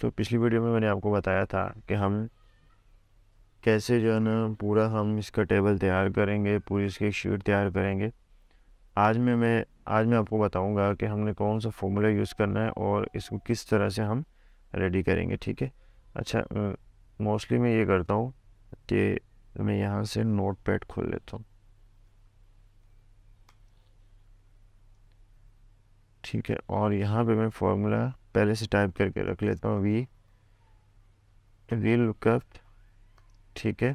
तो पिछली वीडियो में मैंने आपको बताया था कि हम कैसे जो है ना पूरा हम इसका टेबल तैयार करेंगे पूरी इसकी शीट तैयार करेंगे आज में मैं आज मैं आपको बताऊंगा कि हमने कौन सा फॉर्मूला यूज़ करना है और इसको किस तरह से हम रेडी करेंगे ठीक है अच्छा मोस्टली मैं ये करता हूँ कि मैं यहाँ से नोट पैड खोल लेता हूँ ठीक है और यहाँ पे मैं फॉर्मूला पहले से टाइप करके रख लेता हूँ वी वी लुकअप ठीक है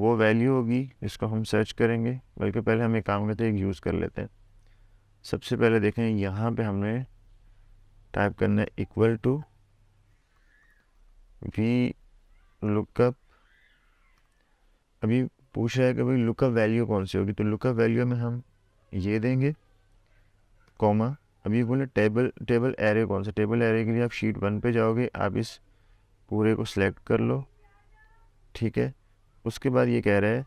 वो वैल्यू होगी इसको हम सर्च करेंगे बल्कि पहले हम एक काम करते हैं एक यूज़ कर लेते हैं सबसे पहले देखें यहाँ पे हमने टाइप करना है इक्वल टू वी लुकअप अभी पूछ रहा है कि भाई लुकअप वैल्यू कौन सी होगी तो लुकअप वैल्यू में हम ये देंगे कॉमा अब ये बोले टेबल टेबल एरे कौन सा टेबल एरे के लिए आप शीट वन पे जाओगे आप इस पूरे को सिलेक्ट कर लो ठीक है उसके बाद ये कह रहा है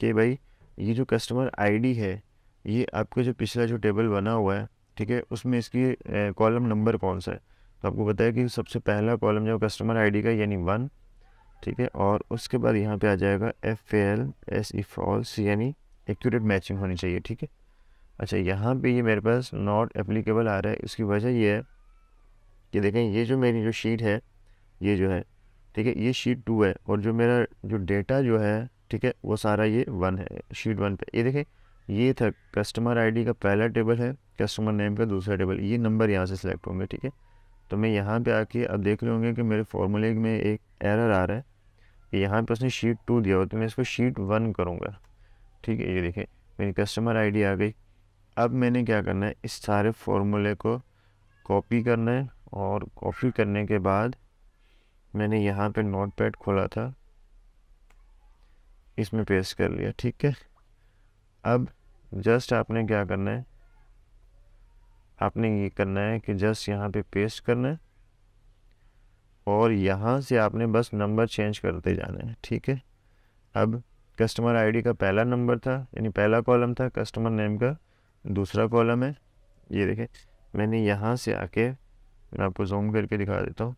कि भाई ये जो कस्टमर आईडी है ये आपका जो पिछला जो टेबल बना हुआ है ठीक है उसमें इसकी कॉलम नंबर कौन सा है तो आपको बताया कि सबसे पहला कॉलम जो कस्टमर आई का यानी वन ठीक है और उसके बाद यहाँ पर आ जाएगा F L S E false यानी एक्यूरेट मैचिंग होनी चाहिए ठीक है अच्छा यहाँ पे ये मेरे पास नॉट एप्लीकेबल आ रहा है इसकी वजह ये है कि देखें ये जो मेरी जो शीट है ये जो है ठीक है ये शीट टू है और जो मेरा जो डेटा जो है ठीक है वो सारा ये वन है शीट वन पे ये देखें ये था कस्टमर आईडी का पहला टेबल है कस्टमर नेम का दूसरा टेबल ये नंबर यहाँ से सिलेक्ट होंगे ठीक है तो मैं यहाँ पे आके अब देख रहे होंगे कि मेरे फॉर्मूले में एक एरर आ रहा है कि यहाँ पे उसने शीट टू दिया हो तो मैं इसको शीट वन करूँगा ठीक है ये देखें मेरी कस्टमर आईडी आ गई अब मैंने क्या करना है इस सारे फॉर्मूले को कॉपी करना है और कॉपी करने के बाद मैंने यहाँ पे नोट पैड खोला था इसमें पेस्ट कर लिया ठीक है अब जस्ट आपने क्या करना है आपने ये करना है कि जस्ट यहाँ पे पेस्ट करना है और यहाँ से आपने बस नंबर चेंज करते जाना है ठीक है अब कस्टमर आईडी का पहला नंबर था यानी पहला कॉलम था कस्टमर नेम का दूसरा कॉलम है ये देखें मैंने यहाँ से आके मैं आपको जूम करके दिखा देता हूँ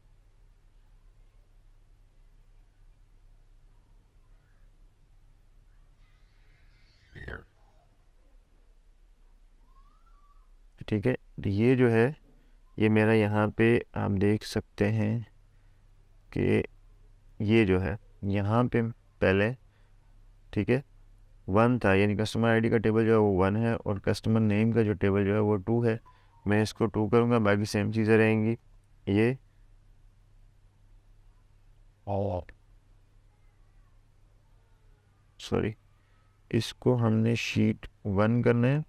ठीक है तो ये जो है ये मेरा यहाँ पे आप देख सकते हैं कि ये जो है यहाँ पे पहले ठीक है वन था यानी कस्टमर आईडी का टेबल जो है वो वन है और कस्टमर नेम का जो टेबल जो है वो टू है मैं इसको टू करूँगा बाकी सेम चीज़ें रहेंगी ये सॉरी oh. इसको हमने शीट वन करना है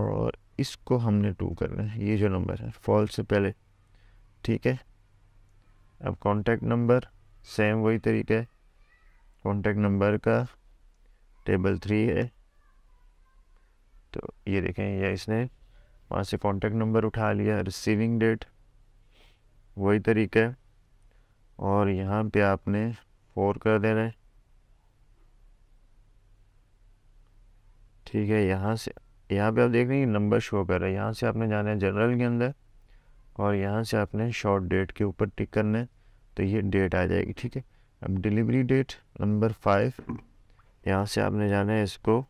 और इसको हमने टू करना है ये जो नंबर है फॉल से पहले ठीक है अब कॉन्टैक्ट नंबर सेम वही तरीका है कॉन्टैक्ट नंबर का टेबल थ्री है तो ये देखें यह इसने वहाँ से कॉन्टेक्ट नंबर उठा लिया रिसीविंग डेट वही तरीका है और यहाँ पे आपने फोर कर देना है ठीक है यहाँ से यहाँ पे आप देख रहे हैं नंबर शो कर रहा है यहाँ से आपने जाना है जनरल के अंदर और यहाँ से आपने शॉर्ट डेट के ऊपर टिक करना है तो ये डेट आ जाएगी ठीक है अब डिलीवरी डेट नंबर फाइव यहाँ से आपने जाना है इसको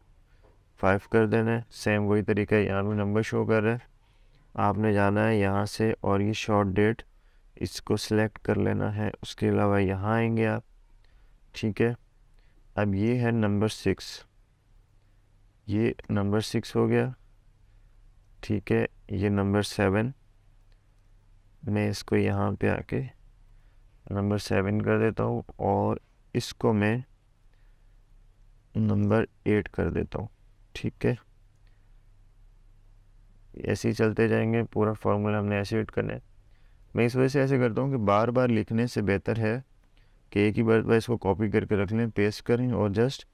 फाइव कर देना है सेम वही तरीका है यहाँ पर नंबर शो कर रहा है आपने जाना है यहाँ से और ये शॉर्ट डेट इसको सिलेक्ट कर लेना है उसके अलावा यहाँ आएंगे आप ठीक है अब ये है नंबर सिक्स ये नंबर सिक्स हो गया ठीक है ये नंबर सेवन मैं इसको यहाँ पे आके नंबर सेवन कर देता हूँ और इसको मैं नंबर एट कर देता हूँ ठीक है ऐसे ही चलते जाएंगे पूरा फार्मूला हमने ऐसे एड करना है मैं इस वजह से ऐसे करता हूँ कि बार बार लिखने से बेहतर है कि एक ही बार बार इसको कॉपी करके रख लें पेस्ट करें और जस्ट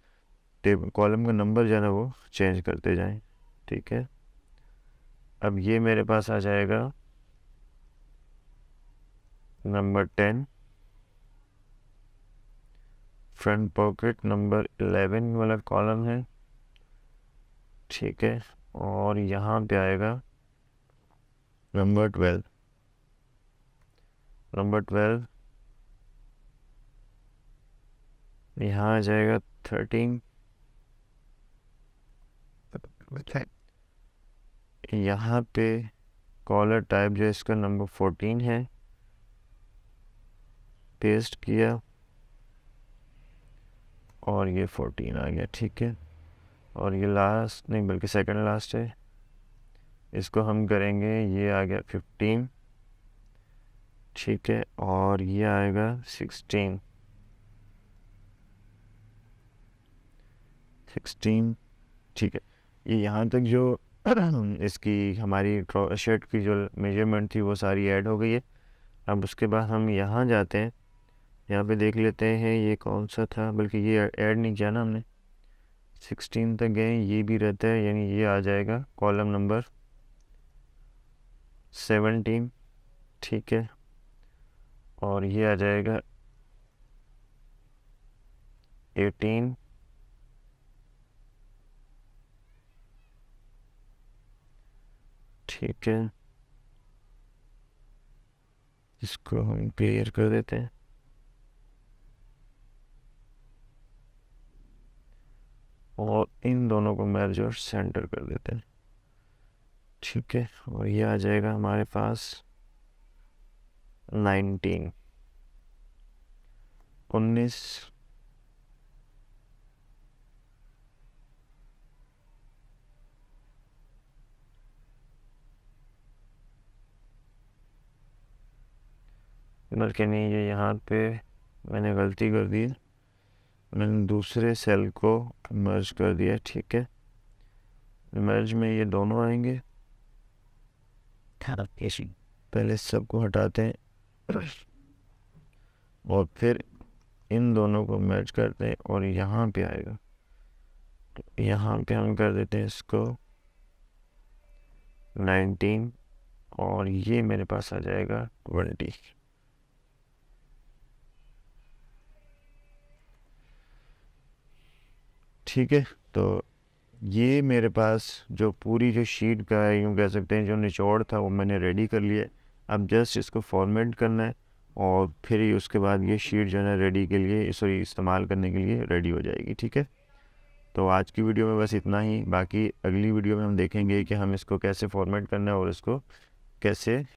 कॉलम का नंबर जो है वो चेंज करते जाएं ठीक है अब ये मेरे पास आ जाएगा number ten front pocket number eleven वाला कॉलम है ठीक है और यहाँ पे आएगा नंबर ट्वेल्व नंबर ट्वेल्व यहाँ आ जाएगा थर्टीन यहाँ पे कॉलर टाइप जो इसका नंबर फोर्टीन है पेस्ट किया और ये फोर्टीन आ गया ठीक है और ये लास्ट नहीं बल्कि सेकंड लास्ट है इसको हम करेंगे ये आ गया फिफ्टीन ठीक है और ये आएगा सिक्सटीन सिक्सटीन ठीक है ये यहाँ तक जो इसकी हमारी शर्ट की जो मेजरमेंट थी वो सारी ऐड हो गई है अब उसके बाद हम यहाँ जाते हैं यहाँ पे देख लेते हैं ये कौन सा था बल्कि ये ऐड नहीं किया ना हमने सिक्सटीन तक गए ये भी रहता है यानी ये आ जाएगा कॉलम नंबर सेवनटीन ठीक है और ये आ जाएगा एटीन ठीक है इसको हम क्लियर कर देते हैं और इन दोनों को मर्ज और सेंटर कर देते हैं ठीक है और ये आ जाएगा हमारे पास नाइनटीन उन्नीस बल्कि नहीं ये यहाँ पे मैंने गलती कर दी मैंने दूसरे सेल को मर्ज कर दिया ठीक है मर्ज तो में ये दोनों आएंगे पहले सबको हटाते हैं और फिर इन दोनों को मर्ज करते हैं और यहाँ पे आएगा तो यहाँ पे हम कर देते हैं इसको 19 और ये मेरे पास आ जाएगा 20 ठीक है तो ये मेरे पास जो पूरी जो शीट का है यूँ कह सकते हैं जो निचोड़ था वो मैंने रेडी कर लिया अब जस्ट इसको फॉर्मेट करना है और फिर ही उसके बाद ये शीट जो है रेडी के लिए सॉरी इस्तेमाल करने के लिए रेडी हो जाएगी ठीक है तो आज की वीडियो में बस इतना ही बाकी अगली वीडियो में हम देखेंगे कि हम इसको कैसे फॉर्मेट करना है और इसको कैसे